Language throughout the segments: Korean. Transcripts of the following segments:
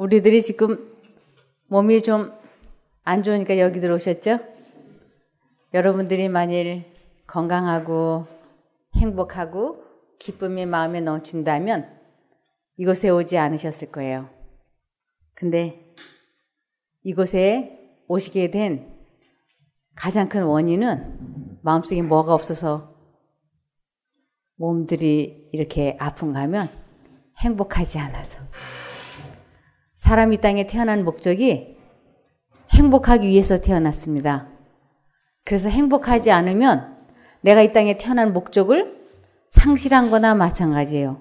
우리들이 지금 몸이 좀 안 좋으니까 여기 들어오셨죠? 여러분들이 만일 건강하고 행복하고 기쁨이 마음에 넘친다면 이곳에 오지 않으셨을 거예요. 근데 이곳에 오시게 된 가장 큰 원인은 마음속에 뭐가 없어서 몸들이 이렇게 아픈가 하면 행복하지 않아서. 사람이 땅에 태어난 목적이 행복하기 위해서 태어났습니다. 그래서 행복하지 않으면 내가 이 땅에 태어난 목적을 상실한 거나 마찬가지예요.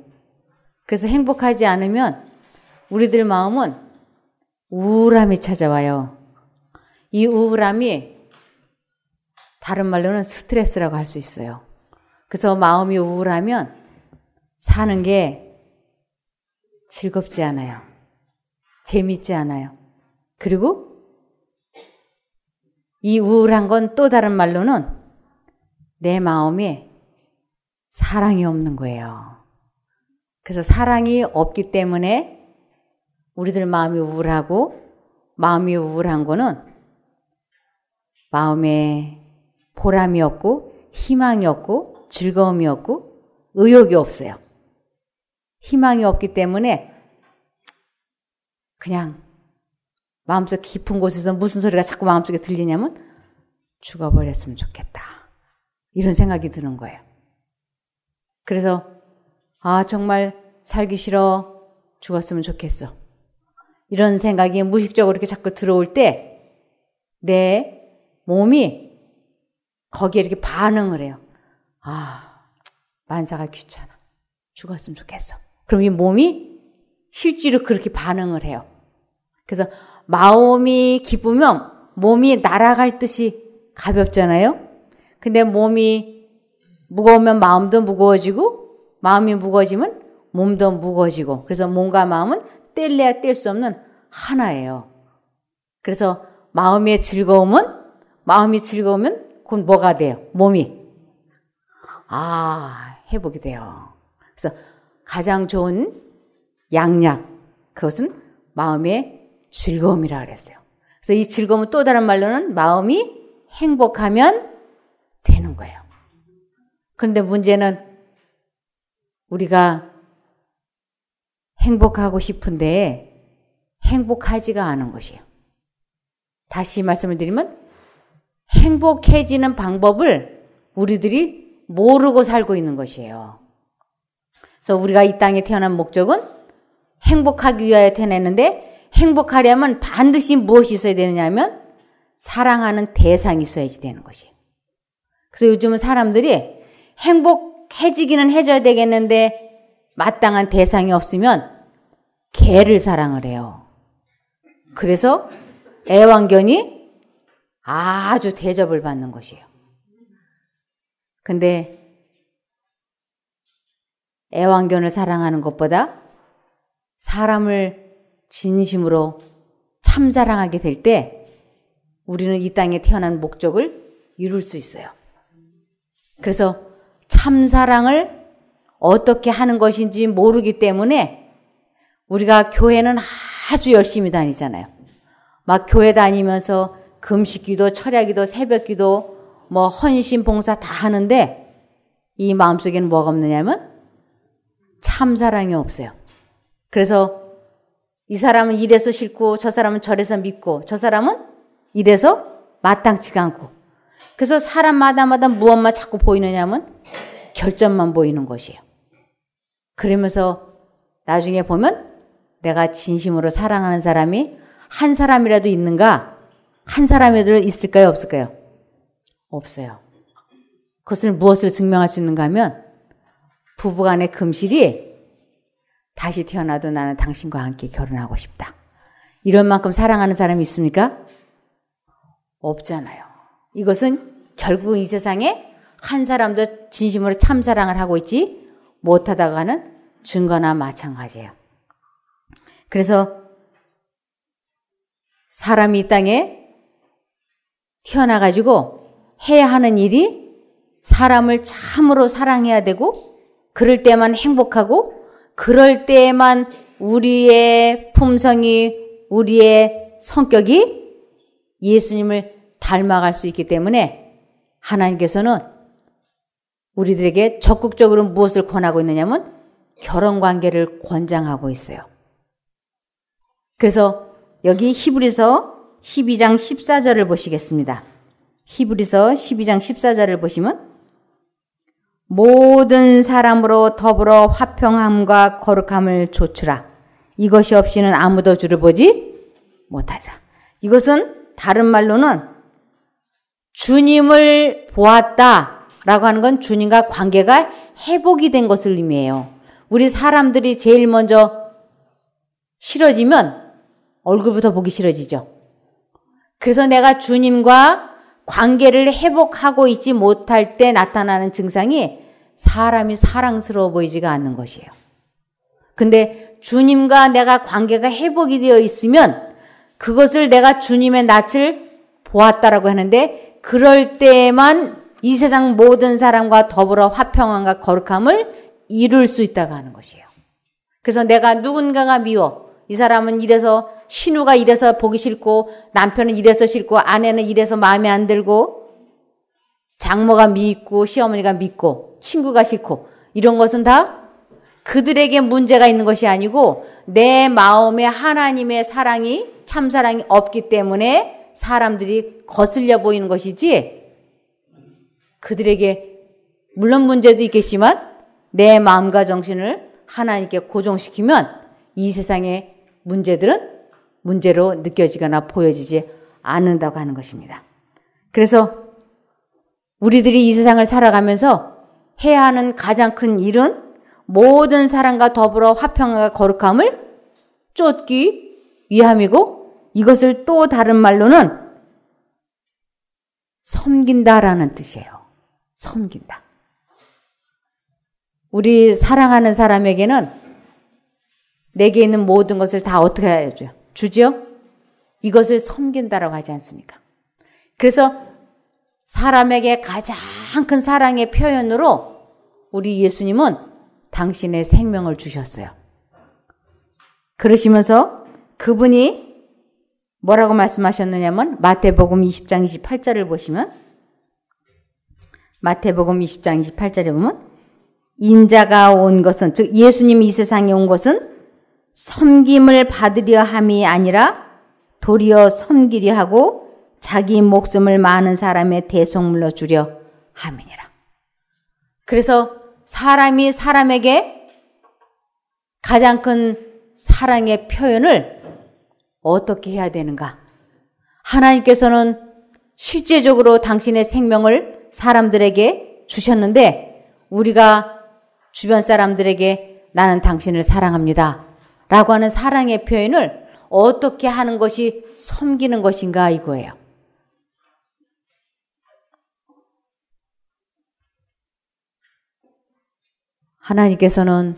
그래서 행복하지 않으면 우리들 마음은 우울함이 찾아와요. 이 우울함이 다른 말로는 스트레스라고 할 수 있어요. 그래서 마음이 우울하면 사는 게 즐겁지 않아요. 재밌지 않아요. 그리고 이 우울한 건 또 다른 말로는 내 마음에 사랑이 없는 거예요. 그래서 사랑이 없기 때문에 우리들 마음이 우울하고 마음이 우울한 거는 마음에 보람이 없고 희망이 없고 즐거움이 없고 의욕이 없어요. 희망이 없기 때문에 그냥 마음속 깊은 곳에서 무슨 소리가 자꾸 마음속에 들리냐면 죽어버렸으면 좋겠다. 이런 생각이 드는 거예요. 그래서 아 정말 살기 싫어 죽었으면 좋겠어. 이런 생각이 무식적으로 이렇게 자꾸 들어올 때 내 몸이 거기에 이렇게 반응을 해요. 아 만사가 귀찮아 죽었으면 좋겠어. 그럼 이 몸이 실제로 그렇게 반응을 해요. 그래서 마음이 기쁘면 몸이 날아갈 듯이 가볍잖아요. 근데 몸이 무거우면 마음도 무거워지고 마음이 무거워지면 몸도 무거워지고 그래서 몸과 마음은 뗄래야 뗄 수 없는 하나예요. 그래서 마음의 즐거움은 마음이 즐거우면 곧 뭐가 돼요? 몸이 아 회복이 돼요. 그래서 가장 좋은 양약 그것은 마음의 즐거움이라 그랬어요. 그래서 이 즐거움은 또 다른 말로는 마음이 행복하면 되는 거예요. 그런데 문제는 우리가 행복하고 싶은데 행복하지가 않은 것이에요. 다시 말씀을 드리면 행복해지는 방법을 우리들이 모르고 살고 있는 것이에요. 그래서 우리가 이 땅에 태어난 목적은 행복하기 위하여 태어났는데 행복하려면 반드시 무엇이 있어야 되느냐면 하 사랑하는 대상이 있어야지 되는 것이에요. 그래서 요즘은 사람들이 행복해지기는 해줘야 되겠는데 마땅한 대상이 없으면 개를 사랑을 해요. 그래서 애완견이 아주 대접을 받는 것이에요. 근데 애완견을 사랑하는 것보다 사람을 진심으로 참 사랑하게 될 때 우리는 이 땅에 태어난 목적을 이룰 수 있어요. 그래서 참 사랑을 어떻게 하는 것인지 모르기 때문에 우리가 교회는 아주 열심히 다니잖아요. 막 교회 다니면서 금식기도, 철야기도, 새벽기도, 뭐 헌신 봉사 다 하는데 이 마음속에는 뭐가 없느냐면 참사랑이 없어요. 그래서 이 사람은 이래서 싫고 저 사람은 저래서 믿고 저 사람은 이래서 마땅치가 않고 그래서 사람마다마다 무엇만 자꾸 보이느냐면 결점만 보이는 것이에요. 그러면서 나중에 보면 내가 진심으로 사랑하는 사람이 한 사람이라도 있는가? 한 사람이라도 있을까요? 없을까요? 없어요. 그것을 무엇을 증명할 수 있는가 하면 부부간의 금실이 다시 태어나도 나는 당신과 함께 결혼하고 싶다. 이런 만큼 사랑하는 사람이 있습니까? 없잖아요. 이것은 결국 이 세상에 한 사람도 진심으로 참 사랑을 하고 있지 못하다가는 증거나 마찬가지예요. 그래서 사람이 이 땅에 태어나가지고 해야 하는 일이 사람을 참으로 사랑해야 되고 그럴 때만 행복하고 그럴 때에만 우리의 품성이 우리의 성격이 예수님을 닮아갈 수 있기 때문에 하나님께서는 우리들에게 적극적으로 무엇을 권하고 있느냐면 결혼 관계를 권장하고 있어요. 그래서 여기 히브리서 12장 14절을 보시겠습니다. 히브리서 12장 14절을 보시면 모든 사람으로 더불어 화평함과 거룩함을 조추라. 이것이 없이는 아무도 주를 보지 못하리라. 이것은 다른 말로는 주님을 보았다 라고 하는 건 주님과 관계가 회복이 된 것을 의미해요. 우리 사람들이 제일 먼저 싫어지면 얼굴부터 보기 싫어지죠. 그래서 내가 주님과 관계를 회복하고 있지 못할 때 나타나는 증상이 사람이 사랑스러워 보이지가 않는 것이에요. 근데 주님과 내가 관계가 회복이 되어 있으면 그것을 내가 주님의 낯을 보았다라고 하는데 그럴 때에만 이 세상 모든 사람과 더불어 화평함과 거룩함을 이룰 수 있다고 하는 것이에요. 그래서 내가 누군가가 미워. 이 사람은 이래서 신우가 이래서 보기 싫고 남편은 이래서 싫고 아내는 이래서 마음에 안 들고 장모가 믿고 시어머니가 믿고 친구가 싫고 이런 것은 다 그들에게 문제가 있는 것이 아니고 내 마음에 하나님의 사랑이 참 사랑이 없기 때문에 사람들이 거슬려 보이는 것이지 그들에게 물론 문제도 있겠지만 내 마음과 정신을 하나님께 고정시키면 이 세상의 문제들은 문제로 느껴지거나 보여지지 않는다고 하는 것입니다. 그래서 우리들이 이 세상을 살아가면서 해야 하는 가장 큰 일은 모든 사람과 더불어 화평과 거룩함을 쫓기 위함이고 이것을 또 다른 말로는 섬긴다라는 뜻이에요. 섬긴다. 우리 사랑하는 사람에게는 내게 있는 모든 것을 다 어떻게 해야죠? 주죠? 이것을 섬긴다라고 하지 않습니까? 그래서 사람에게 가장 큰 사랑의 표현으로 우리 예수님은 당신의 생명을 주셨어요. 그러시면서 그분이 뭐라고 말씀하셨느냐면 마태복음 20장 28절을 보시면 마태복음 20장 28절에 보면 인자가 온 것은 즉 예수님이 이 세상에 온 것은 섬김을 받으려 함이 아니라 도리어 섬기려 하고 자기 목숨을 많은 사람의 대속물로 주려 함이니라. 그래서 사람이 사람에게 가장 큰 사랑의 표현을 어떻게 해야 되는가? 하나님께서는 실제적으로 당신의 생명을 사람들에게 주셨는데 우리가 주변 사람들에게 나는 당신을 사랑합니다. 라고 하는 사랑의 표현을 어떻게 하는 것이 섬기는 것인가 이거예요. 하나님께서는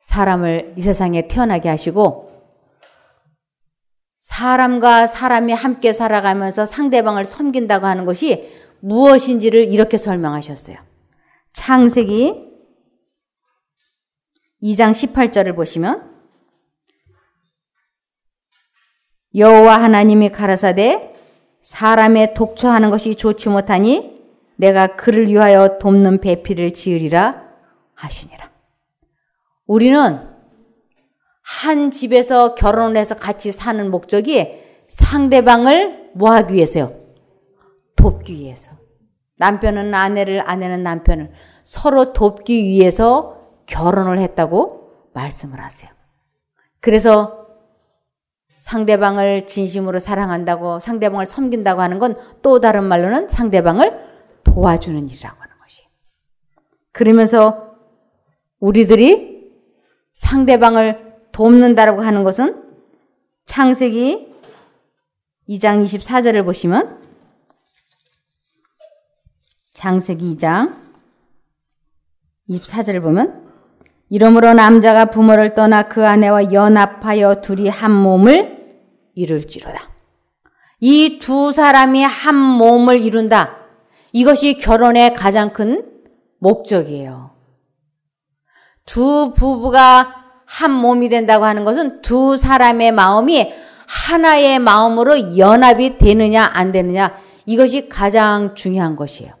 사람을 이 세상에 태어나게 하시고 사람과 사람이 함께 살아가면서 상대방을 섬긴다고 하는 것이 무엇인지를 이렇게 설명하셨어요. 창세기 2장 18절을 보시면 여호와 하나님이 가라사대 사람의 독초하는 것이 좋지 못하니 내가 그를 위하여 돕는 배필을 지으리라 하시니라. 우리는 한 집에서 결혼 해서 같이 사는 목적이 상대방을 뭐 하기 위해서요? 돕기 위해서. 남편은 아내를, 아내는 남편을 서로 돕기 위해서 결혼을 했다고 말씀을 하세요. 그래서 상대방을 진심으로 사랑한다고 상대방을 섬긴다고 하는 건 또 다른 말로는 상대방을 도와주는 일이라고 하는 것이. 에요 그러면서 우리들이 상대방을 돕는다라고 하는 것은 창세기 2장 24절을 보시면 창세기 2장 24절을 보면 이러므로 남자가 부모를 떠나 그 아내와 연합하여 둘이 한 몸을 이룰지로다. 이 두 사람이 한 몸을 이룬다. 이것이 결혼의 가장 큰 목적이에요. 두 부부가 한 몸이 된다고 하는 것은 두 사람의 마음이 하나의 마음으로 연합이 되느냐 안 되느냐 이것이 가장 중요한 것이에요.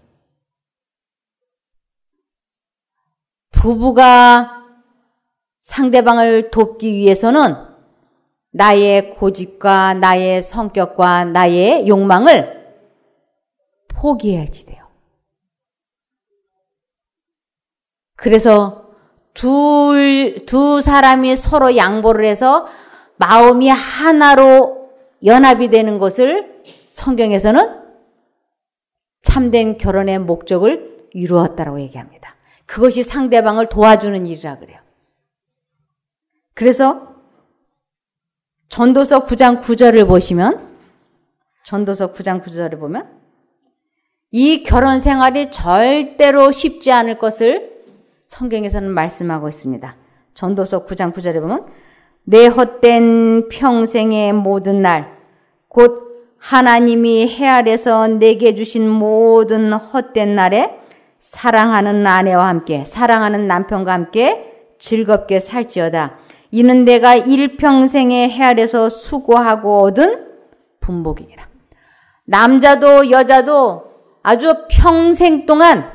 부부가 상대방을 돕기 위해서는 나의 고집과 나의 성격과 나의 욕망을 포기해야지 돼요. 그래서 둘, 두 사람이 서로 양보를 해서 마음이 하나로 연합이 되는 것을 성경에서는 참된 결혼의 목적을 이루었다고 얘기합니다. 그것이 상대방을 도와주는 일이라 그래요. 그래서 전도서 9장 9절을 보시면 전도서 9장 9절을 보면 이 결혼 생활이 절대로 쉽지 않을 것을 성경에서는 말씀하고 있습니다. 전도서 9장 9절에 보면 내 헛된 평생의 모든 날 곧 하나님이 해 아래서 내게 주신 모든 헛된 날에 사랑하는 아내와 함께 사랑하는 남편과 함께 즐겁게 살지어다. 이는 내가 일평생에 헤아려서 수고하고 얻은 분복이니라. 남자도 여자도 아주 평생 동안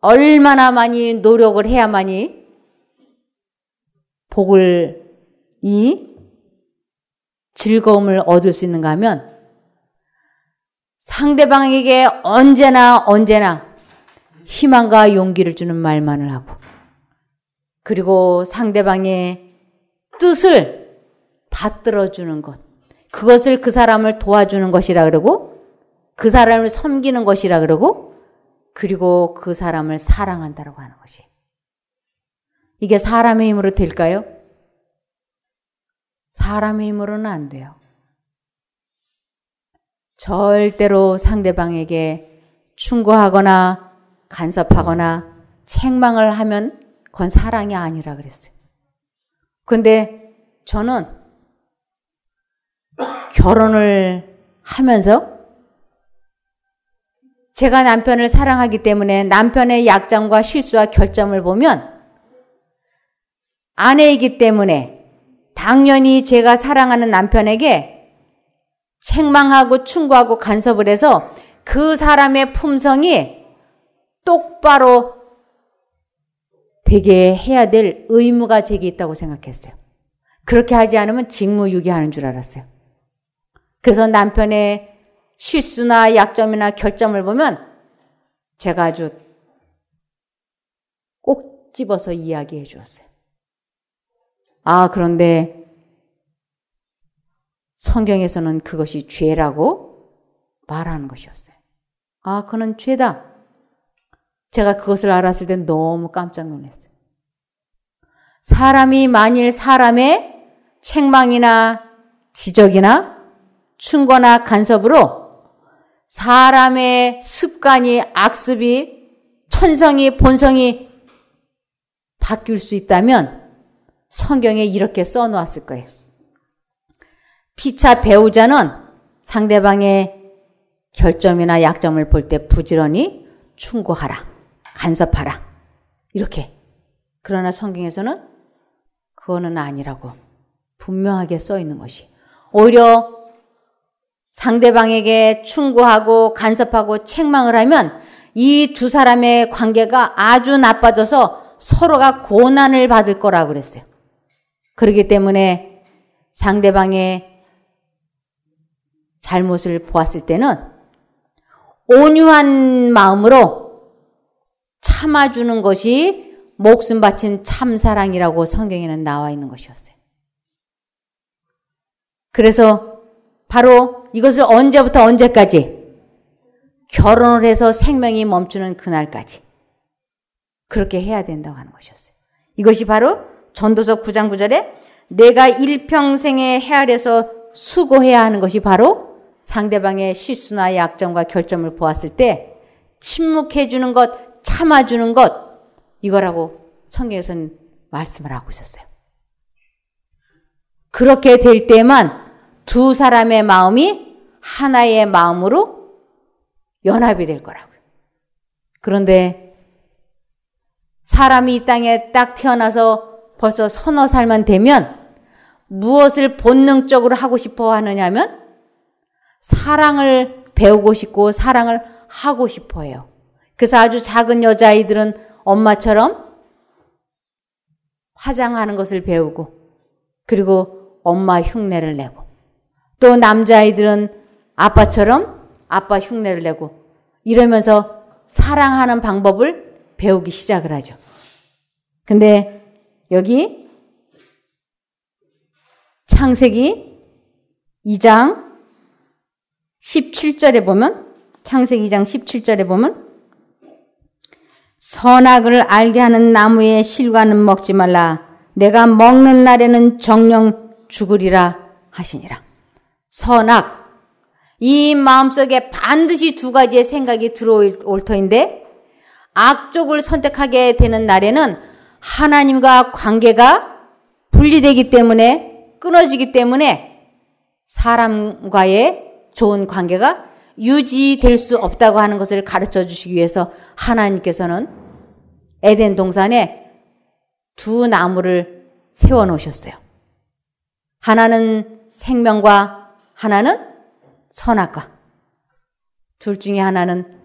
얼마나 많이 노력을 해야만이 복을 이 즐거움을 얻을 수 있는가 하면 상대방에게 언제나 언제나 희망과 용기를 주는 말만을 하고 그리고 상대방의 뜻을 받들어 주는 것. 그것을 그 사람을 도와주는 것이라 그러고 그 사람을 섬기는 것이라 그러고 그리고 그 사람을 사랑한다라고 하는 것이. 이게 사람의 힘으로 될까요? 사람의 힘으로는 안 돼요. 절대로 상대방에게 충고하거나 간섭하거나 책망을 하면 그건 사랑이 아니라 그랬어요. 근데 저는 결혼을 하면서 제가 남편을 사랑하기 때문에 남편의 약점과 실수와 결점을 보면 아내이기 때문에 당연히 제가 사랑하는 남편에게 책망하고 충고하고 간섭을 해서 그 사람의 품성이 똑바로 되게 해야 될 의무가 제게 있다고 생각했어요. 그렇게 하지 않으면 직무유기하는 줄 알았어요. 그래서 남편의 실수나 약점이나 결점을 보면 제가 아주 꼭 집어서 이야기해 주었어요. 아, 그런데 성경에서는 그것이 죄라고 말하는 것이었어요. 아, 그는 죄다. 제가 그것을 알았을 땐 너무 깜짝 놀랐어요. 사람이 만일 사람의 책망이나 지적이나 충고나 간섭으로 사람의 습관이 악습이 천성이 본성이 바뀔 수 있다면 성경에 이렇게 써 놓았을 거예요. 피차 배우자는 상대방의 결점이나 약점을 볼 때 부지런히 충고하라. 간섭하라. 이렇게. 그러나 성경에서는 그거는 아니라고 분명하게 써 있는 것이. 오히려 상대방에게 충고하고 간섭하고 책망을 하면 이 두 사람의 관계가 아주 나빠져서 서로가 고난을 받을 거라고 그랬어요. 그렇기 때문에 상대방의 잘못을 보았을 때는 온유한 마음으로 참아주는 것이 목숨 바친 참사랑이라고 성경에는 나와 있는 것이었어요. 그래서 바로 이것을 언제부터 언제까지 결혼을 해서 생명이 멈추는 그날까지 그렇게 해야 된다고 하는 것이었어요. 이것이 바로 전도서 9장 9절에 내가 일평생에 헤아려서 수고해야 하는 것이 바로 상대방의 실수나 약점과 결점을 보았을 때 침묵해 주는 것, 참아주는 것 이거라고 성경에서는 말씀을 하고 있었어요. 그렇게 될 때만 두 사람의 마음이 하나의 마음으로 연합이 될 거라고요. 그런데 사람이 이 땅에 딱 태어나서 벌써 서너 살만 되면 무엇을 본능적으로 하고 싶어 하느냐면 사랑을 배우고 싶고 사랑을 하고 싶어 해요. 그래서 아주 작은 여자아이들은 엄마처럼 화장하는 것을 배우고 그리고 엄마 흉내를 내고 또 남자아이들은 아빠처럼 아빠 흉내를 내고 이러면서 사랑하는 방법을 배우기 시작을 하죠. 근데 여기 창세기 2장 17절에 보면 창세기 2장 17절에 보면 선악을 알게 하는 나무의 실과는 먹지 말라. 내가 먹는 날에는 정령 죽으리라 하시니라. 선악. 이 마음속에 반드시 두 가지의 생각이 들어올 터인데 악쪽을 선택하게 되는 날에는 하나님과 관계가 분리되기 때문에 끊어지기 때문에 사람과의 좋은 관계가 유지될 수 없다고 하는 것을 가르쳐 주시기 위해서 하나님께서는 에덴 동산에 두 나무를 세워 놓으셨어요. 하나는 생명과 하나는 선악과. 둘 중에 하나는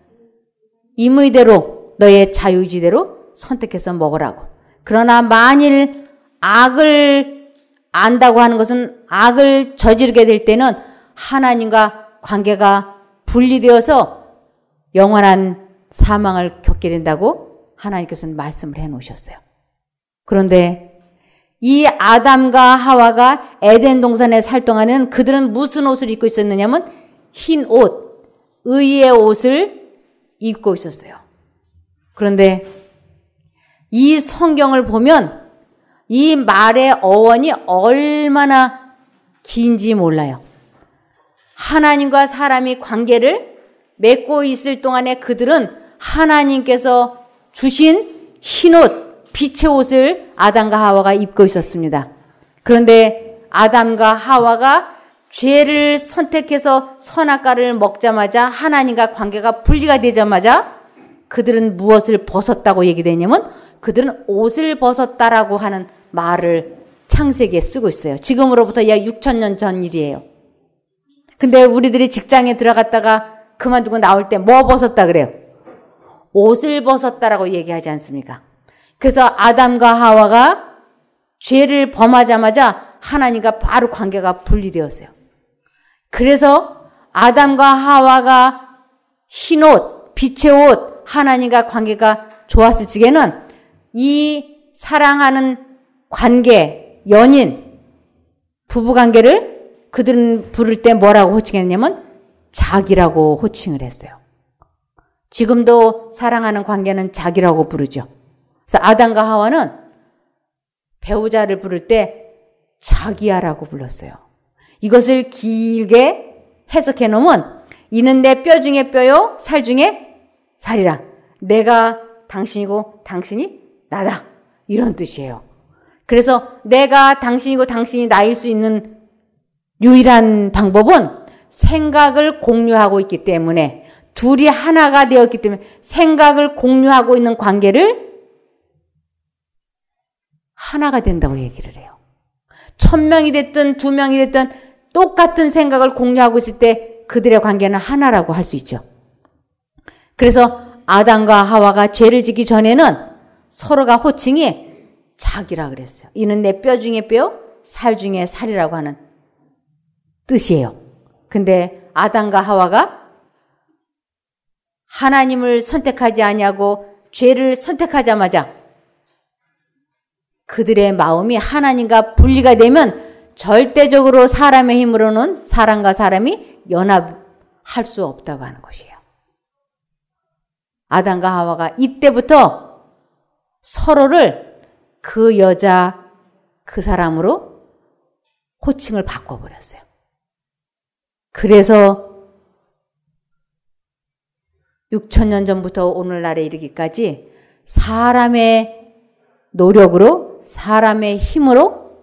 임의대로 너의 자유의지대로 선택해서 먹으라고. 그러나 만일 악을 안다고 하는 것은 악을 저지르게 될 때는 하나님과 관계가 분리되어서 영원한 사망을 겪게 된다고 하나님께서는 말씀을 해 놓으셨어요. 그런데 이 아담과 하와가 에덴 동산에 살 동안은 그들은 무슨 옷을 입고 있었느냐면 흰 옷, 의의 옷을 입고 있었어요. 그런데 이 성경을 보면 이 말의 어원이 얼마나 긴지 몰라요. 하나님과 사람이 관계를 맺고 있을 동안에 그들은 하나님께서 주신 흰옷, 빛의 옷을 아담과 하와가 입고 있었습니다. 그런데 아담과 하와가 죄를 선택해서 선악과를 먹자마자 하나님과 관계가 분리가 되자마자 그들은 무엇을 벗었다고 얘기되냐면 그들은 옷을 벗었다라고 하는 말을 창세기에 쓰고 있어요. 지금으로부터 약 6천 년전 일이에요. 근데 우리들이 직장에 들어갔다가 그만두고 나올 때 뭐 벗었다 그래요? 옷을 벗었다라고 얘기하지 않습니까? 그래서 아담과 하와가 죄를 범하자마자 하나님과 바로 관계가 분리되었어요. 그래서 아담과 하와가 흰 옷, 빛의 옷, 하나님과 관계가 좋았을 적에는 이 사랑하는 관계, 연인, 부부 관계를 그들은 부를 때 뭐라고 호칭했냐면 자기라고 호칭을 했어요. 지금도 사랑하는 관계는 자기라고 부르죠. 그래서 아담과 하와는 배우자를 부를 때 자기야라고 불렀어요. 이것을 길게 해석해 놓으면 이는 내 뼈 중에 뼈요 살 중에 살이라. 내가 당신이고 당신이 나다. 이런 뜻이에요. 그래서 내가 당신이고 당신이 나일 수 있는 유일한 방법은 생각을 공유하고 있기 때문에 둘이 하나가 되었기 때문에 생각을 공유하고 있는 관계를 하나가 된다고 얘기를 해요. 천 명이 됐든 두 명이 됐든 똑같은 생각을 공유하고 있을 때 그들의 관계는 하나라고 할 수 있죠. 그래서 아담과 하와가 죄를 지기 전에는 서로가 호칭이 자기라 그랬어요. 이는 내 뼈 중에 뼈, 살 중에 살이라고 하는 뜻이에요. 근데 아담과 하와가 하나님을 선택하지 아니하고 죄를 선택하자마자 그들의 마음이 하나님과 분리가 되면 절대적으로 사람의 힘으로는 사람과 사람이 연합할 수 없다고 하는 것이에요. 아담과 하와가 이때부터 서로를 그 여자, 그 사람으로 호칭을 바꿔버렸어요. 그래서 6천년 전부터 오늘날에 이르기까지 사람의 노력으로 사람의 힘으로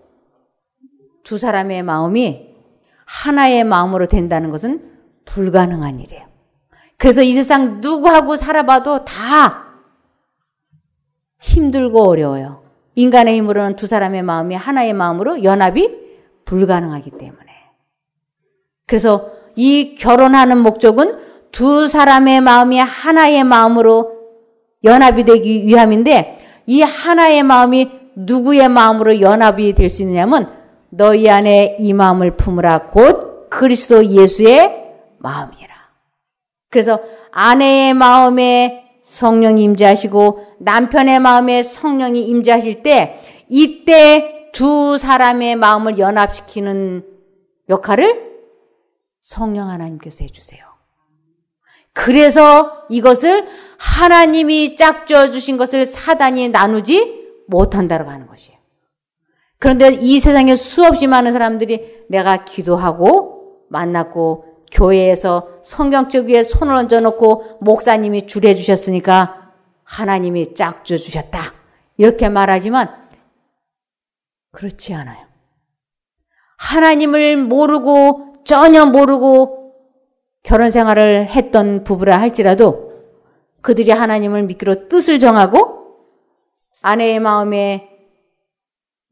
두 사람의 마음이 하나의 마음으로 된다는 것은 불가능한 일이에요. 그래서 이 세상 누구하고 살아봐도 다 힘들고 어려워요. 인간의 힘으로는 두 사람의 마음이 하나의 마음으로 연합이 불가능하기 때문에. 그래서 이 결혼하는 목적은 두 사람의 마음이 하나의 마음으로 연합이 되기 위함인데 이 하나의 마음이 누구의 마음으로 연합이 될 수 있느냐면 하 너희 안에 이 마음을 품으라 곧 그리스도 예수의 마음이라. 그래서 아내의 마음에 성령이 임재하시고 남편의 마음에 성령이 임재하실 때 이때 두 사람의 마음을 연합시키는 역할을 성령 하나님께서 해주세요. 그래서 이것을 하나님이 짝지어 주신 것을 사단이 나누지 못한다고 하는 것이에요. 그런데 이 세상에 수없이 많은 사람들이 내가 기도하고 만났고 교회에서 성경책 위에 손을 얹어놓고 목사님이 주례 주셨으니까 하나님이 짝져 주셨다 이렇게 말하지만 그렇지 않아요. 하나님을 모르고 전혀 모르고 결혼 생활을 했던 부부라 할지라도 그들이 하나님을 믿기로 뜻을 정하고 아내의 마음에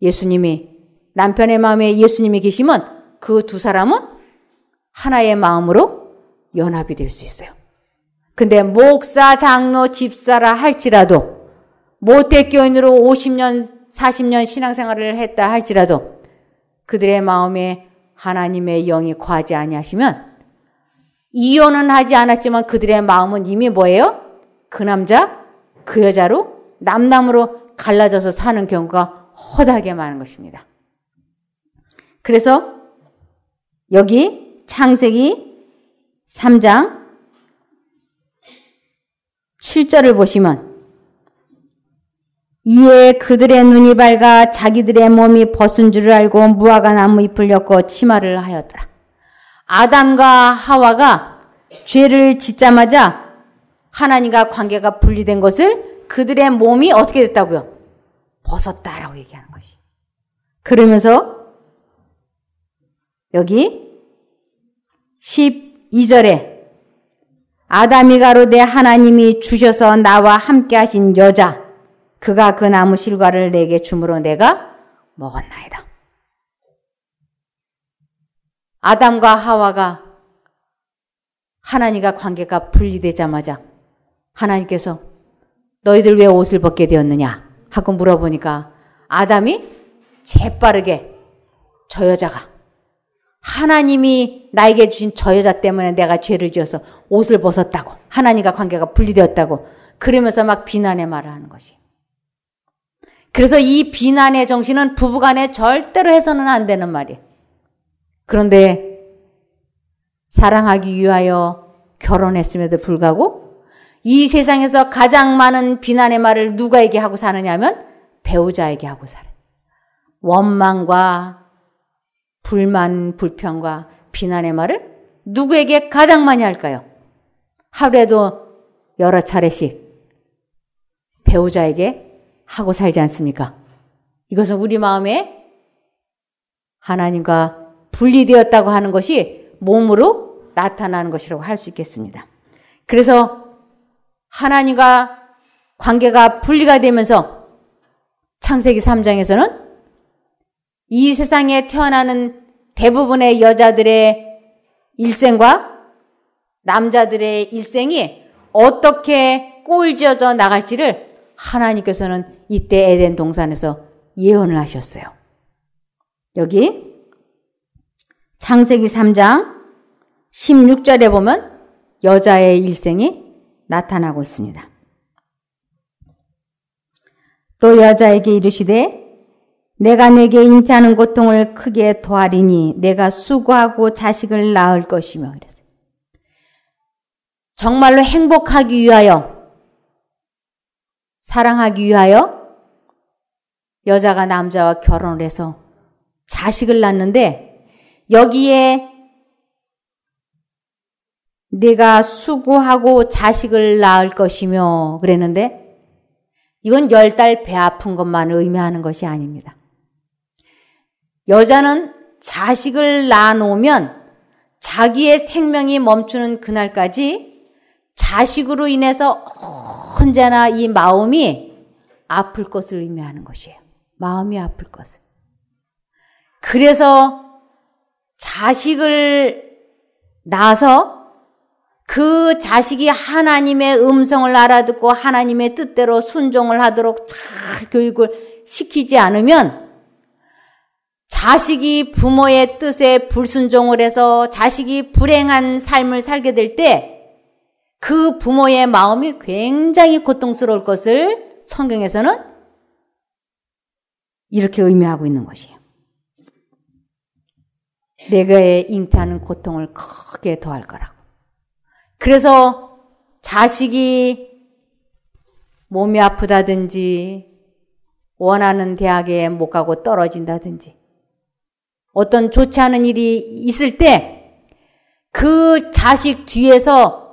예수님이 남편의 마음에 예수님이 계시면 그 두 사람은 하나의 마음으로 연합이 될 수 있어요. 근데 목사, 장로, 집사라 할지라도 모태교인으로 50년, 40년 신앙생활을 했다 할지라도 그들의 마음에 하나님의 영이 과하지 아니하시면 이혼은 하지 않았지만 그들의 마음은 이미 뭐예요? 그 남자, 그 여자로 남남으로 갈라져서 사는 경우가 허다하게 많은 것입니다. 그래서 여기 창세기 3장 7절을 보시면 이에 그들의 눈이 밝아 자기들의 몸이 벗은 줄을 알고 무화과 나무 잎을 엮어 치마를 하였더라. 아담과 하와가 죄를 짓자마자 하나님과 관계가 분리된 것을 그들의 몸이 어떻게 됐다고요? 벗었다라고 얘기하는 것이. 그러면서 여기 12절에 아담이 가로되 하나님이 주셔서 나와 함께 하신 여자 그가 그 나무 실과를 내게 주므로 내가 먹었나이다. 아담과 하와가 하나님과 관계가 분리되자마자 하나님께서 너희들 왜 옷을 벗게 되었느냐 하고 물어보니까 아담이 재빠르게 저 여자가 하나님이 나에게 주신 저 여자 때문에 내가 죄를 지어서 옷을 벗었다고 하나님과 관계가 분리되었다고 그러면서 막 비난의 말을 하는 것이 그래서 이 비난의 정신은 부부간에 절대로 해서는 안 되는 말이에요. 그런데 사랑하기 위하여 결혼했음에도 불구하고 이 세상에서 가장 많은 비난의 말을 누가에게 하고 사느냐면 하 배우자에게 하고 살아요. 원망과 불만, 불평과 비난의 말을 누구에게 가장 많이 할까요? 하루에도 여러 차례씩 배우자에게 하고 살지 않습니까? 이것은 우리 마음에 하나님과 분리되었다고 하는 것이 몸으로 나타나는 것이라고 할 수 있겠습니다. 그래서 하나님과 관계가 분리가 되면서 창세기 3장에서는 이 세상에 태어나는 대부분의 여자들의 일생과 남자들의 일생이 어떻게 꼴지어져 나갈지를 하나님께서는 이때 에덴 동산에서 예언을 하셨어요. 여기 창세기 3장 16절에 보면 여자의 일생이 나타나고 있습니다. 또 여자에게 이르시되 내가 내게 잉태하는 고통을 크게 도하리니 내가 수고하고 자식을 낳을 것이며 그랬어요. 정말로 행복하기 위하여 사랑하기 위하여 여자가 남자와 결혼을 해서 자식을 낳는데 여기에 내가 수고하고 자식을 낳을 것이며 그랬는데 이건 열 달 배 아픈 것만 의미하는 것이 아닙니다. 여자는 자식을 낳아놓으면 자기의 생명이 멈추는 그날까지 자식으로 인해서 언제나 이 마음이 아플 것을 의미하는 것이에요. 마음이 아플 것을. 그래서 자식을 낳아서 그 자식이 하나님의 음성을 알아듣고 하나님의 뜻대로 순종을 하도록 잘 교육을 시키지 않으면 자식이 부모의 뜻에 불순종을 해서 자식이 불행한 삶을 살게 될때 그 부모의 마음이 굉장히 고통스러울 것을 성경에서는 이렇게 의미하고 있는 것이에요. 내가 잉태하는 고통을 크게 더할 거라고. 그래서 자식이 몸이 아프다든지 원하는 대학에 못 가고 떨어진다든지 어떤 좋지 않은 일이 있을 때 그 자식 뒤에서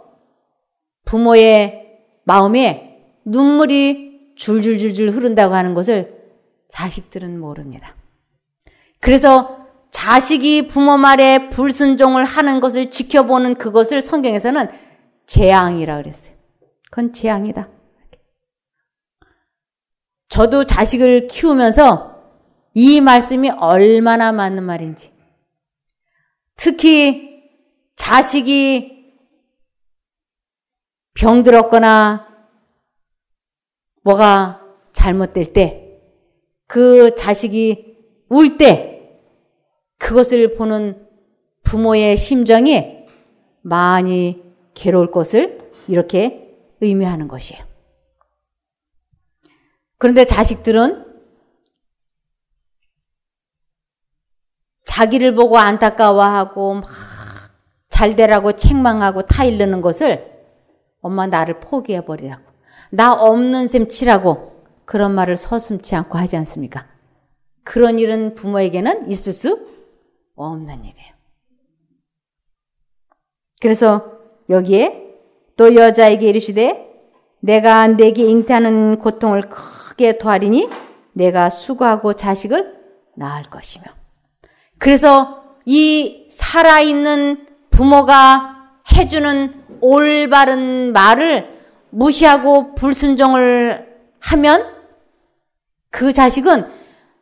부모의 마음에 눈물이 줄줄줄줄 흐른다고 하는 것을 자식들은 모릅니다. 그래서 자식이 부모 말에 불순종을 하는 것을 지켜보는 그것을 성경에서는 재앙이라 그랬어요. 그건 재앙이다. 저도 자식을 키우면서 이 말씀이 얼마나 맞는 말인지. 특히 자식이 병들었거나 뭐가 잘못될 때, 그 자식이 울 때, 그것을 보는 부모의 심정이 많이 괴로울 것을 이렇게 의미하는 것이에요. 그런데 자식들은 자기를 보고 안타까워하고 막 잘되라고 책망하고 타일르는 것을 엄마 나를 포기해버리라고. 나 없는 셈 치라고. 그런 말을 서슴치 않고 하지 않습니까? 그런 일은 부모에게는 있을 수 없는 일이에요. 그래서 여기에 또 여자에게 이르시되 내가 내게 잉태하는 고통을 크게 더하리니 내가 수고하고 자식을 낳을 것이며. 그래서 이 살아있는 부모가 해주는 올바른 말을 무시하고 불순종을 하면 그 자식은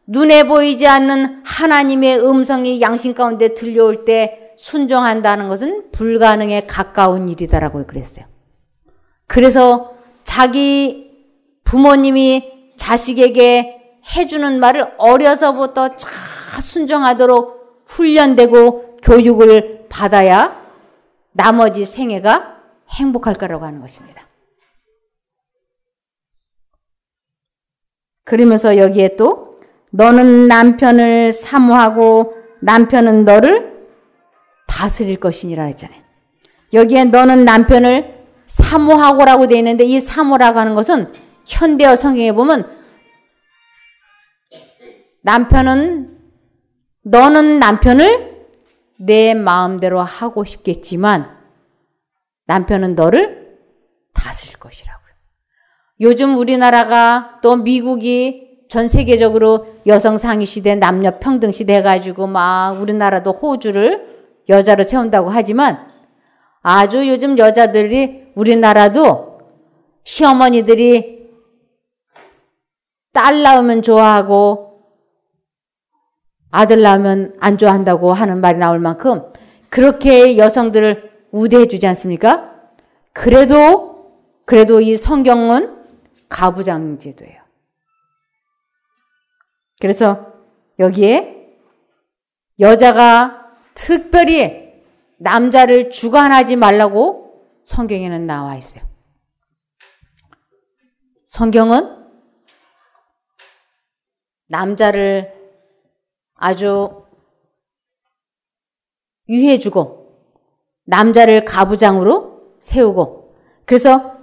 눈에 보이지 않는 하나님의 음성이 양심 가운데 들려올 때 순종한다는 것은 불가능에 가까운 일이다라고 그랬어요. 그래서 자기 부모님이 자식에게 해주는 말을 어려서부터 잘 순종하도록 훈련되고 교육을 받아야 나머지 생애가 행복할 거라고 하는 것입니다. 그러면서 여기에 또 너는 남편을 사모하고 남편은 너를 다스릴 것이니라 했잖아요. 여기에 너는 남편을 사모하고라고 되어 있는데 이 사모라고 하는 것은 현대어 성경에 보면 남편은 너는 남편을 내 마음대로 하고 싶겠지만 남편은 너를 다스릴 것이라고요. 요즘 우리나라가 또 미국이 전 세계적으로 여성 상위 시대, 남녀 평등 시대 해가지고 막 우리나라도 호주를 여자로 세운다고 하지만 아주 요즘 여자들이 우리나라도 시어머니들이 딸 낳으면 좋아하고 아들 낳으면 안 좋아한다고 하는 말이 나올 만큼 그렇게 여성들을 우대해 주지 않습니까? 그래도 그래도 이 성경은 가부장제도예요. 그래서 여기에 여자가 특별히 남자를 주관하지 말라고 성경에는 나와 있어요. 성경은 남자를 아주 위해주고 남자를 가부장으로 세우고 그래서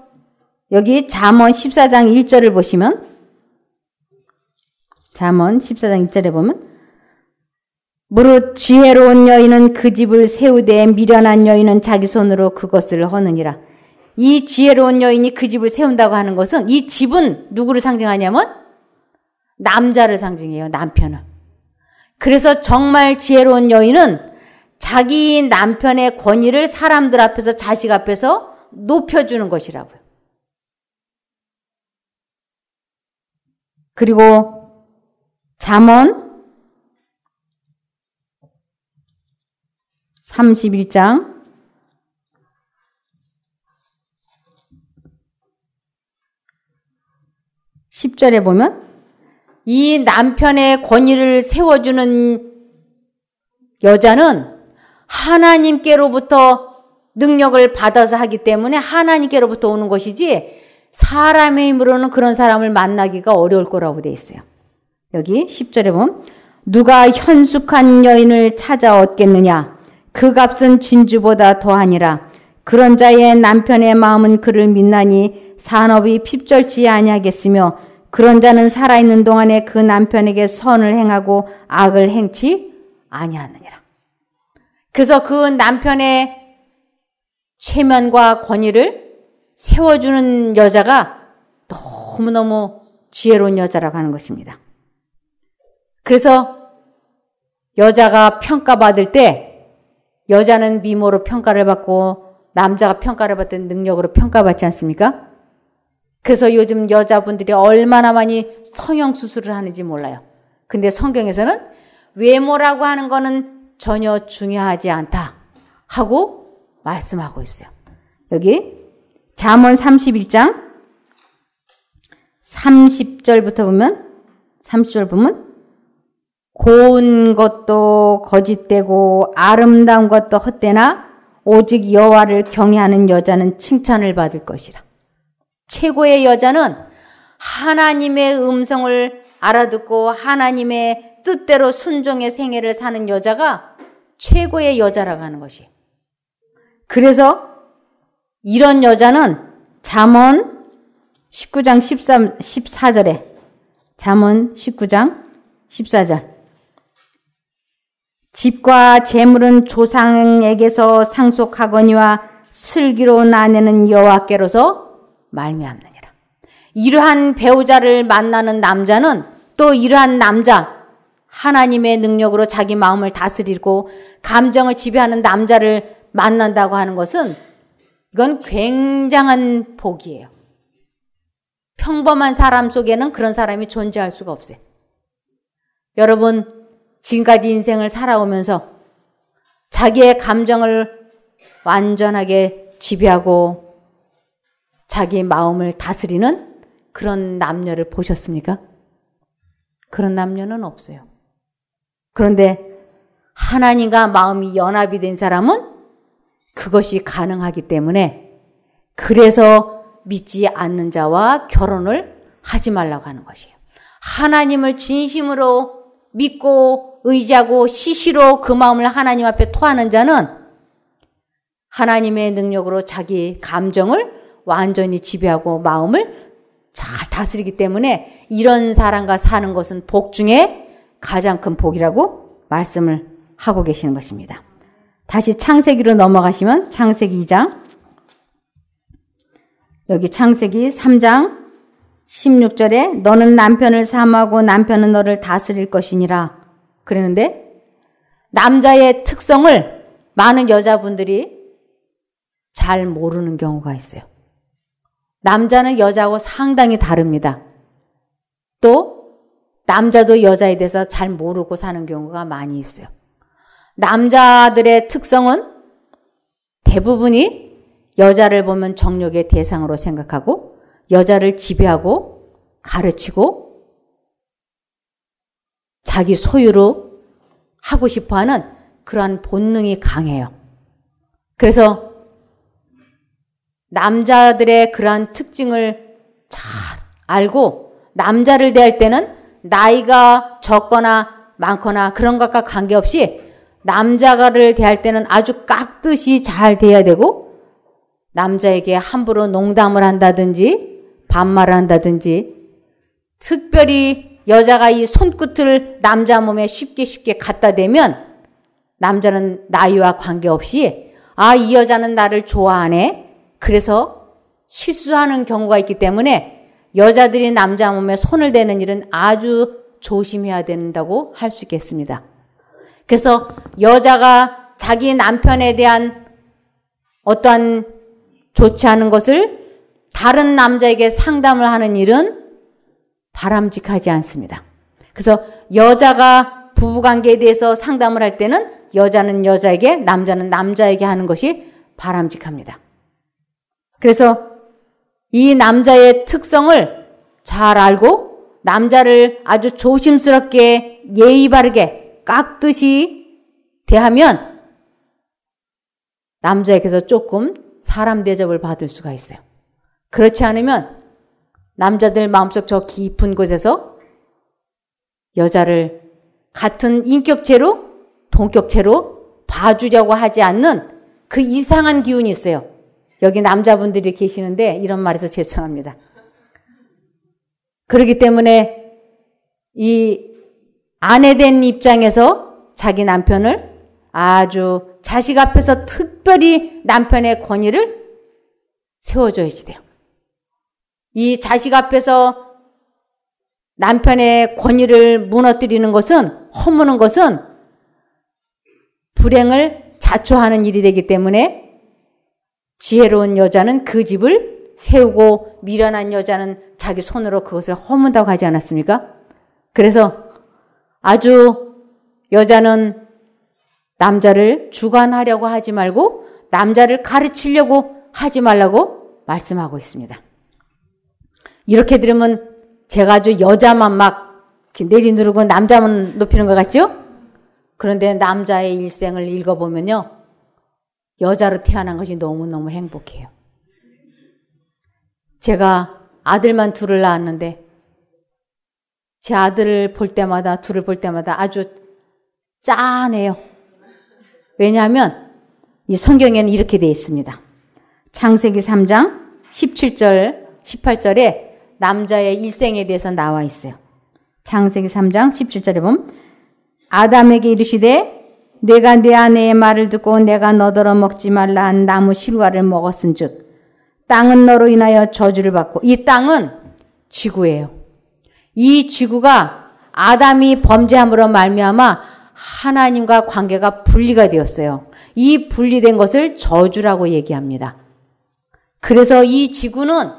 여기 잠언 14장 1절을 보시면 잠언 14장 1절에 보면 무릇 지혜로운 여인은 그 집을 세우되 미련한 여인은 자기 손으로 그것을 허느니라. 이 지혜로운 여인이 그 집을 세운다고 하는 것은 이 집은 누구를 상징하냐면 남자를 상징해요. 남편을. 그래서 정말 지혜로운 여인은 자기 남편의 권위를 사람들 앞에서 자식 앞에서 높여주는 것이라고요. 그리고 잠언 31장 10절에 보면 이 남편의 권위를 세워주는 여자는 하나님께로부터 능력을 받아서 하기 때문에 하나님께로부터 오는 것이지 사람의 힘으로는 그런 사람을 만나기가 어려울 거라고 돼 있어요. 여기 10절에 보면 누가 현숙한 여인을 찾아 얻겠느냐 그 값은 진주보다 더하니라 그런 자의 남편의 마음은 그를 믿나니 산업이 핍절치 아니하겠으며 그런 자는 살아있는 동안에 그 남편에게 선을 행하고 악을 행치 아니하느니라. 그래서 그 남편의 최면과 권위를 세워주는 여자가 너무너무 지혜로운 여자라고 하는 것입니다. 그래서 여자가 평가받을 때 여자는 미모로 평가를 받고 남자가 평가를 받던 능력으로 평가받지 않습니까? 그래서 요즘 여자분들이 얼마나 많이 성형수술을 하는지 몰라요. 근데 성경에서는 외모라고 하는 거는 전혀 중요하지 않다 하고 말씀하고 있어요. 여기 잠언 31장 30절부터 보면 30절 보면 고운 것도 거짓되고 아름다운 것도 헛되나 오직 여호와를 경외하는 여자는 칭찬을 받을 것이라. 최고의 여자는 하나님의 음성을 알아듣고 하나님의 뜻대로 순종의 생애를 사는 여자가 최고의 여자라고 하는 것이. 그래서 이런 여자는 잠언 19장 13, 14절에 잠언 19장 14절 집과 재물은 조상에게서 상속하거니와 슬기로운 아내는 여호와께로서 말미암느니라. 이러한 배우자를 만나는 남자는 또 이러한 남자 하나님의 능력으로 자기 마음을 다스리고 감정을 지배하는 남자를 만난다고 하는 것은 이건 굉장한 복이에요. 평범한 사람 속에는 그런 사람이 존재할 수가 없어요. 여러분, 지금까지 인생을 살아오면서 자기의 감정을 완전하게 지배하고 자기 마음을 다스리는 그런 남녀를 보셨습니까? 그런 남녀는 없어요. 그런데 하나님과 마음이 연합이 된 사람은 그것이 가능하기 때문에 그래서 믿지 않는 자와 결혼을 하지 말라고 하는 것이에요. 하나님을 진심으로 믿고 의지하고 시시로 그 마음을 하나님 앞에 토하는 자는 하나님의 능력으로 자기 감정을 완전히 지배하고 마음을 잘 다스리기 때문에 이런 사람과 사는 것은 복 중에 가장 큰 복이라고 말씀을 하고 계시는 것입니다. 다시 창세기로 넘어가시면 창세기 2장 여기 창세기 3장 16절에 너는 남편을 삼하고 남편은 너를 다스릴 것이니라 그러는데 남자의 특성을 많은 여자분들이 잘 모르는 경우가 있어요. 남자는 여자하고 상당히 다릅니다. 또 남자도 여자에 대해서 잘 모르고 사는 경우가 많이 있어요. 남자들의 특성은 대부분이 여자를 보면 정력의 대상으로 생각하고 여자를 지배하고 가르치고 자기 소유로 하고 싶어 하는 그러한 본능이 강해요. 그래서 남자들의 그러한 특징을 잘 알고 남자를 대할 때는 나이가 적거나 많거나 그런 것과 관계없이 남자가를 대할 때는 아주 깍듯이 잘 대해야 되고 남자에게 함부로 농담을 한다든지 반말을 한다든지 특별히 여자가 이 손끝을 남자 몸에 쉽게 쉽게 갖다 대면 남자는 나이와 관계없이 아, 이 여자는 나를 좋아하네. 그래서 실수하는 경우가 있기 때문에 여자들이 남자 몸에 손을 대는 일은 아주 조심해야 된다고 할 수 있겠습니다. 그래서 여자가 자기 남편에 대한 어떠한 조치하는 것을 다른 남자에게 상담을 하는 일은 바람직하지 않습니다. 그래서 여자가 부부관계에 대해서 상담을 할 때는 여자는 여자에게, 남자는 남자에게 하는 것이 바람직합니다. 그래서 이 남자의 특성을 잘 알고 남자를 아주 조심스럽게 예의 바르게 깍듯이 대하면 남자에게서 조금 사람 대접을 받을 수가 있어요. 그렇지 않으면 남자들 마음속 저 깊은 곳에서 여자를 같은 인격체로 동격체로 봐주려고 하지 않는 그 이상한 기운이 있어요. 여기 남자분들이 계시는데 이런 말에서 죄송합니다. 그렇기 때문에 이 아내 된 입장에서 자기 남편을 아주 자식 앞에서 특별히 남편의 권위를 세워줘야지 돼요. 이 자식 앞에서 남편의 권위를 무너뜨리는 것은, 허무는 것은 불행을 자초하는 일이 되기 때문에 지혜로운 여자는 그 집을 세우고 미련한 여자는 자기 손으로 그것을 허문다고 하지 않았습니까? 그래서 아주 여자는 남자를 주관하려고 하지 말고 남자를 가르치려고 하지 말라고 말씀하고 있습니다. 이렇게 들으면 제가 아주 여자만 막 내리누르고 남자만 높이는 것 같죠? 그런데 남자의 일생을 읽어보면요. 여자로 태어난 것이 너무너무 행복해요. 제가 아들만 둘을 낳았는데 제 아들을 볼 때마다 둘을 볼 때마다 아주 짠해요. 왜냐하면 이 성경에는 이렇게 되어 있습니다. 창세기 3장 17절 18절에 남자의 일생에 대해서 나와 있어요. 창세기 3장 17절에 보면 아담에게 이르시되 내가 내 아내의 말을 듣고 내가 너더러 먹지 말라 한 나무 실과를 먹었은즉 땅은 너로 인하여 저주를 받고 이 땅은 지구예요. 이 지구가 아담이 범죄함으로 말미암아 하나님과 관계가 분리가 되었어요. 이 분리된 것을 저주라고 얘기합니다. 그래서 이 지구는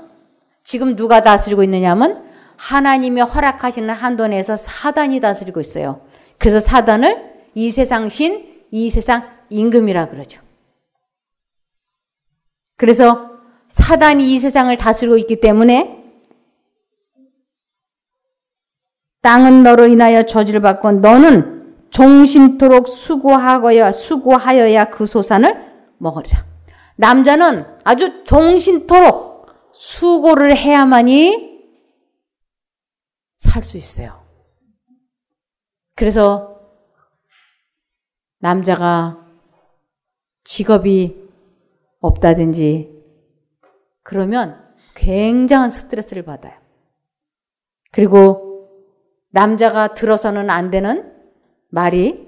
지금 누가 다스리고 있느냐면 하나님이 허락하시는 한도 내에서 사단이 다스리고 있어요. 그래서 사단을 이 세상 신, 이 세상 임금이라 그러죠. 그래서 사단이 이 세상을 다스리고 있기 때문에 땅은 너로 인하여 저지를 받고 너는 종신토록 수고하여야 수고하여야 그 소산을 먹으리라. 남자는 아주 종신토록 수고를 해야만이 살 수 있어요. 그래서 남자가 직업이 없다든지 그러면 굉장한 스트레스를 받아요. 그리고 남자가 들어서는 안 되는 말이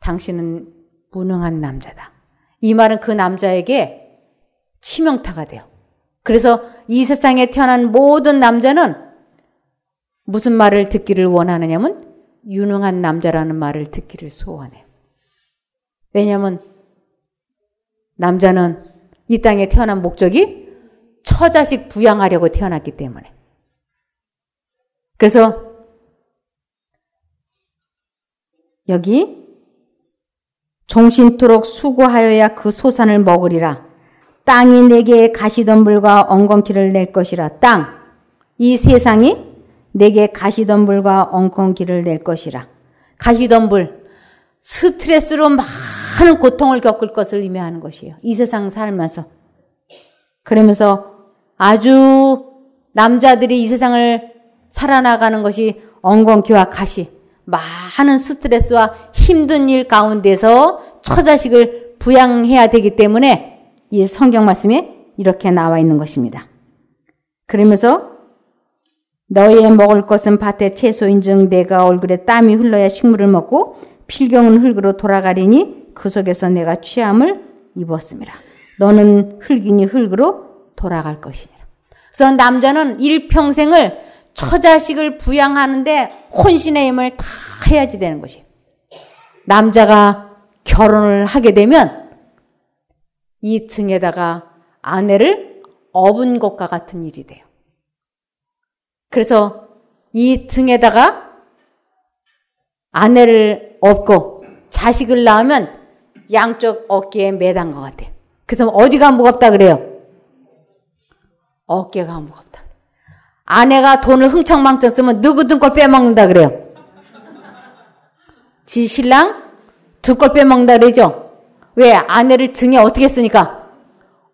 당신은 무능한 남자다. 이 말은 그 남자에게 치명타가 돼요. 그래서 이 세상에 태어난 모든 남자는 무슨 말을 듣기를 원하느냐면 유능한 남자라는 말을 듣기를 소원해요. 왜냐하면 남자는 이 땅에 태어난 목적이 처자식 부양하려고 태어났기 때문에. 그래서 여기 종신토록 수고하여야 그 소산을 먹으리라. 땅이 내게 가시덤불과 엉겅퀴를 낼 것이라. 땅, 이 세상이 내게 가시덤불과 엉겅퀴를 낼 것이라. 가시덤불, 스트레스로 막 많은 고통을 겪을 것을 의미하는 것이에요. 이 세상 살면서. 그러면서 아주 남자들이 이 세상을 살아나가는 것이 엉겅퀴와 가시, 많은 스트레스와 힘든 일 가운데서 처자식을 부양해야 되기 때문에 이 성경 말씀에 이렇게 나와 있는 것입니다. 그러면서 너희의 먹을 것은 밭에 채소인 즉 내가 얼굴에 땀이 흘러야 식물을 먹고 필경은 흙으로 돌아가리니 그 속에서 내가 취함을 입었습니다. 너는 흙이니 흙으로 돌아갈 것이니라. 그래서 남자는 일평생을 처자식을 부양하는데 혼신의 힘을 다 해야지 되는 것이. 남자가 결혼을 하게 되면 이 등에다가 아내를 업은 것과 같은 일이 돼요. 그래서 이 등에다가 아내를 업고 자식을 낳으면 양쪽 어깨에 매단 것 같아. 그래서 어디가 무겁다 그래요? 어깨가 무겁다. 아내가 돈을 흥청망청 쓰면 누구든 걸 빼먹는다 그래요. 지 신랑 두걸 빼먹는다 그러죠. 왜? 아내를 등에 어떻게 쓰니까?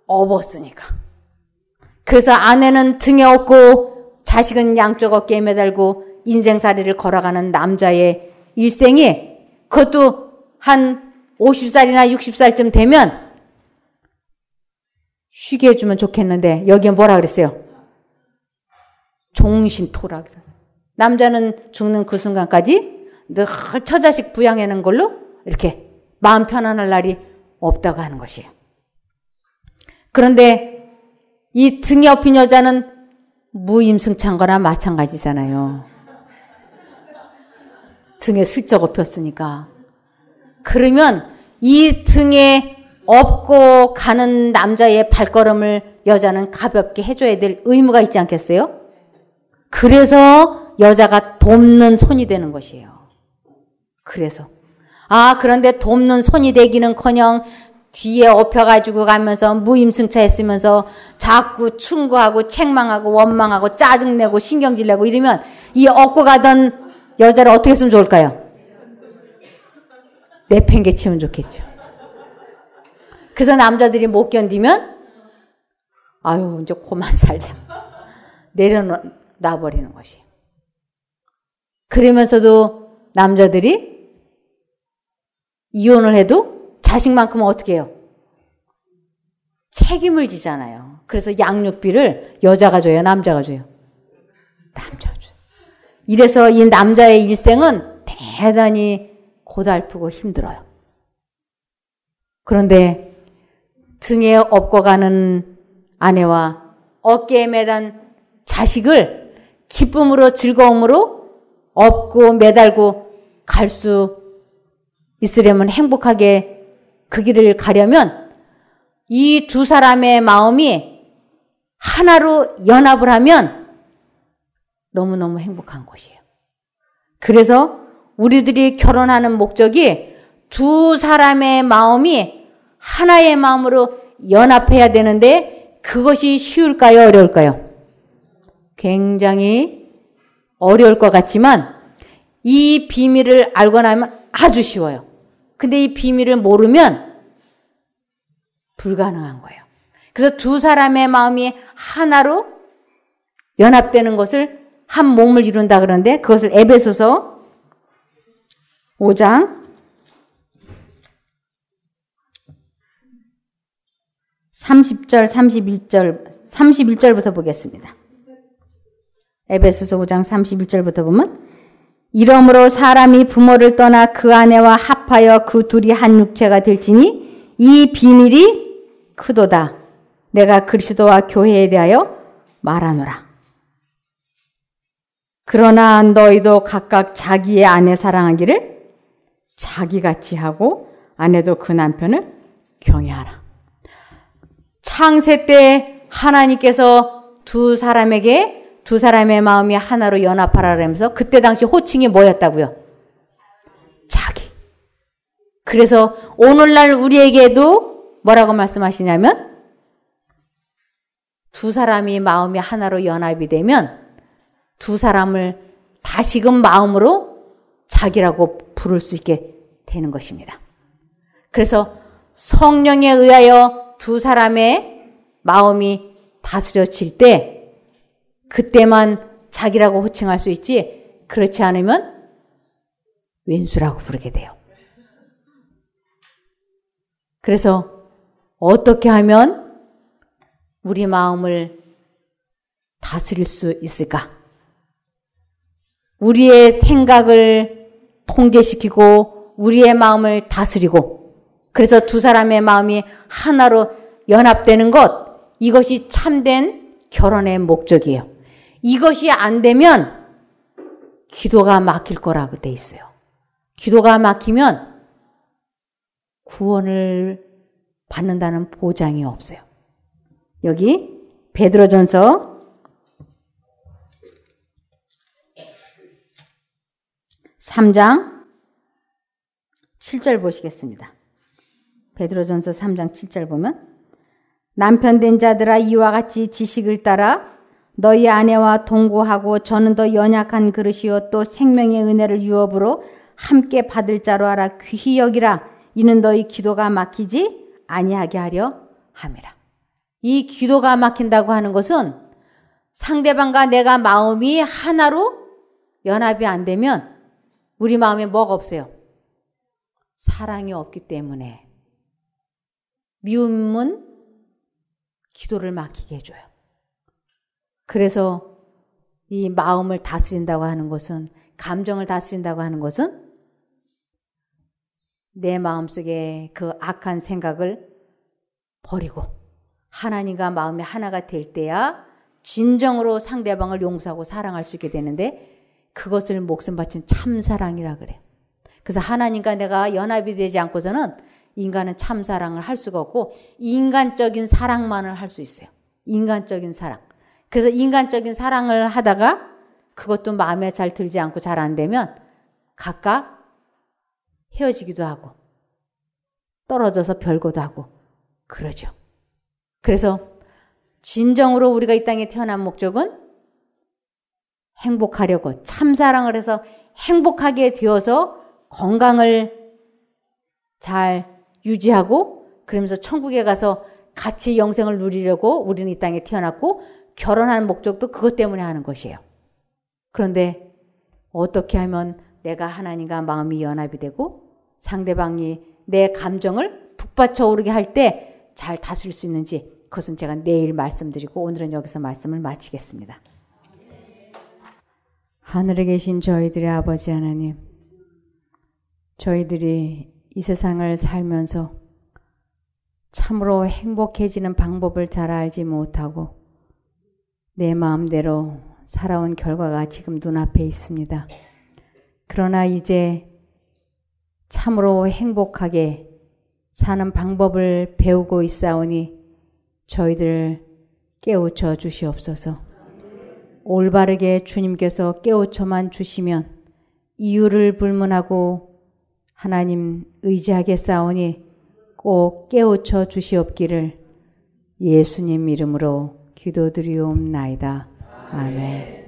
업었으니까. 그래서 아내는 등에 업고 자식은 양쪽 어깨에 매달고 인생살이를 걸어가는 남자의 일생이 그것도 한 50살이나 60살쯤 되면 쉬게 해주면 좋겠는데 여기에 뭐라 그랬어요? 종신토라 그랬어요. 남자는 죽는 그 순간까지 늘 처자식 부양해는 걸로 이렇게 마음 편안할 날이 없다고 하는 것이에요. 그런데 이등이 업힌 여자는 무임승찬 거나 마찬가지잖아요. 등에 슬쩍 업혔으니까. 그러면 이 등에 업고 가는 남자의 발걸음을 여자는 가볍게 해줘야 될 의무가 있지 않겠어요? 그래서 여자가 돕는 손이 되는 것이에요. 그래서. 아, 그런데 돕는 손이 되기는 커녕 뒤에 업혀가지고 가면서 무임승차 했으면서 자꾸 충고하고 책망하고 원망하고 짜증내고 신경질내고 이러면 이 업고 가던 여자를 어떻게 했으면 좋을까요? 내팽개치면 좋겠죠. 그래서 남자들이 못 견디면 아유 이제 고만 살자 내려놔 버리는 것이. 그러면서도 남자들이 이혼을 해도 자식만큼은 어떻게 해요? 책임을 지잖아요. 그래서 양육비를 여자가 줘요, 남자가 줘요. 남자가 줘요. 이래서 이 남자의 일생은 대단히 고달프고 힘들어요. 그런데 등에 업고 가는 아내와 어깨에 매단 자식을 기쁨으로 즐거움으로 업고 매달고 갈 수 있으려면 행복하게 그 길을 가려면 이 두 사람의 마음이 하나로 연합을 하면 너무너무 행복한 것이에요. 그래서 우리들이 결혼하는 목적이 두 사람의 마음이 하나의 마음으로 연합해야 되는데 그것이 쉬울까요? 어려울까요? 굉장히 어려울 것 같지만 이 비밀을 알고 나면 아주 쉬워요. 근데 이 비밀을 모르면 불가능한 거예요. 그래서 두 사람의 마음이 하나로 연합되는 것을 한 몸을 이룬다 그러는데 그것을 에베소서 5장 30절, 31절, 31절부터 보겠습니다. 에베소서 5장 31절부터 보면 이러므로 사람이 부모를 떠나 그 아내와 합하여 그 둘이 한 육체가 될지니 이 비밀이 크도다. 내가 그리스도와 교회에 대하여 말하노라. 그러나 너희도 각각 자기의 아내 사랑하기를 자기같이 하고 아내도 그 남편을 경외하라. 창세 때 하나님께서 두 사람에게 두 사람의 마음이 하나로 연합하라 그러면서 그때 당시 호칭이 뭐였다고요? 자기. 그래서 오늘날 우리에게도 뭐라고 말씀하시냐면 두 사람이 마음이 하나로 연합이 되면 두 사람을 다시금 마음으로 자기라고 부를 수 있게 되는 것입니다. 그래서 성령에 의하여 두 사람의 마음이 다스려질 때 그때만 자기라고 호칭할 수 있지 그렇지 않으면 왼수라고 부르게 돼요. 그래서 어떻게 하면 우리 마음을 다스릴 수 있을까? 우리의 생각을 통제시키고 우리의 마음을 다스리고 그래서 두 사람의 마음이 하나로 연합되는 것 이것이 참된 결혼의 목적이에요. 이것이 안 되면 기도가 막힐 거라고 돼 있어요. 기도가 막히면 구원을 받는다는 보장이 없어요. 여기 베드로전서 3장 7절 보시겠습니다. 베드로전서 3장 7절 보면 남편된 자들아 이와 같이 지식을 따라 너희 아내와 동거하고 저는 더 연약한 그릇이요 또 생명의 은혜를 유업으로 함께 받을 자로 알아 귀히 여기라 이는 너희 기도가 막히지 아니하게 하려 함이라. 이 기도가 막힌다고 하는 것은 상대방과 내가 마음이 하나로 연합이 안 되면 우리 마음에 뭐가 없어요? 사랑이 없기 때문에 미움은 기도를 막히게 해줘요. 그래서 이 마음을 다스린다고 하는 것은 감정을 다스린다고 하는 것은 내 마음속에 그 악한 생각을 버리고 하나님과 마음이 하나가 될 때야 진정으로 상대방을 용서하고 사랑할 수 있게 되는데 그것을 목숨 바친 참사랑이라 그래요. 그래서 하나님과 내가 연합이 되지 않고서는 인간은 참사랑을 할 수가 없고 인간적인 사랑만을 할 수 있어요. 인간적인 사랑. 그래서 인간적인 사랑을 하다가 그것도 마음에 잘 들지 않고 잘 안 되면 각각 헤어지기도 하고 떨어져서 별거도 하고 그러죠. 그래서 진정으로 우리가 이 땅에 태어난 목적은 행복하려고 참사랑을 해서 행복하게 되어서 건강을 잘 유지하고 그러면서 천국에 가서 같이 영생을 누리려고 우리는 이 땅에 태어났고 결혼하는 목적도 그것 때문에 하는 것이에요. 그런데 어떻게 하면 내가 하나님과 마음이 연합이 되고 상대방이 내 감정을 북받쳐 오르게 할 때 잘 다스릴 수 있는지 그것은 제가 내일 말씀드리고 오늘은 여기서 말씀을 마치겠습니다. 하늘에 계신 저희들의 아버지 하나님, 저희들이 이 세상을 살면서 참으로 행복해지는 방법을 잘 알지 못하고 내 마음대로 살아온 결과가 지금 눈앞에 있습니다. 그러나 이제 참으로 행복하게 사는 방법을 배우고 있사오니 저희들 깨우쳐 주시옵소서. 올바르게 주님께서 깨우쳐만 주시면 이유를 불문하고 하나님 의지하게 싸우니 꼭 깨우쳐 주시옵기를 예수님 이름으로 기도드리옵나이다. 아멘.